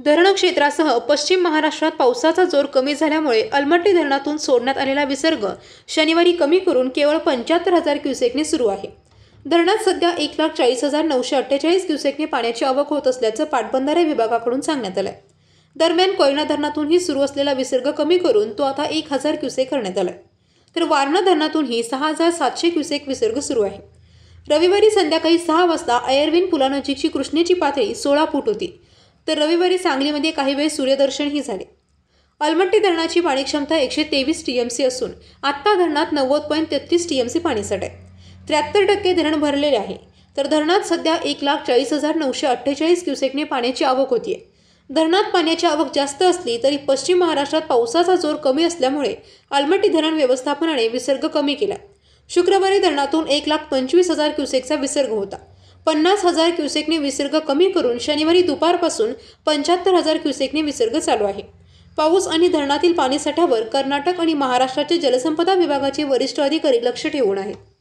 धरण क्षेत्रासह पश्चिम महाराष्ट्रात पावसाचा जोर कमी झाल्यामुळे अलमट्टी धरणातून सोडण्यात आलेला विसर्ग शनिवारी कमी करून केवळ पंच्याहत्तर हजार क्युसेकने सुरू आहे धरणात सध्या एक लाख चाळीस हजार नऊशे अठ्ठेचाळीस क्युसेकने पाण्याची आवक होत असल्याचं पाटबंधारे विभागाकडून सांगण्यात आलं दरम्यान कोयना धरणातूनही सुरू असलेला विसर्ग कमी करून तो आता एक हजार क्युसेक करण्यात आला तर वारणा धरणातूनही सहा हजार सातशे क्युसेक विसर्ग सुरू आहे रविवारी संध्याकाळी सहा वाजता अयरविन पुलानजीकची कृष्णेची पातळी सोळा फूट होती तर रविवारी सांगलीमध्ये काही वेळ सूर्यदर्शनही झाले अलमट्टी धरणाची पाणी क्षमता एकशे तेवीस टी एम सी असून आत्ता धरणात नव्वद पॉईंट तेहतीस टी एम सी साठ आहे त्र्याहत्तर टक्के धरण भरलेले आहे तर धरणात सध्या एक लाख चाळीस हजार नऊशे अठ्ठेचाळीस क्युसेकने पाण्याची आवक होती आहे धरणात पाण्याची आवक जास्त असली तरी पश्चिम महाराष्ट्रात पावसाचा जोर कमी असल्यामुळे अलमट्टी धरण व्यवस्थापनाने विसर्ग कमी केला शुक्रवारी धरणातून एक लाख पंचवीस हजार क्युसेकचा विसर्ग होता पन्नास हजार क्युसेकने विसर्ग कमी करून शनिवारी दुपारपासून पंच्याहत्तर हजार क्युसेकने विसर्ग चालू आहे पाऊस आणि धरणातील पाणीसाठ्यावर कर्नाटक आणि महाराष्ट्राचे जलसंपदा विभागाचे वरिष्ठ अधिकारी लक्ष ठेवून आहेत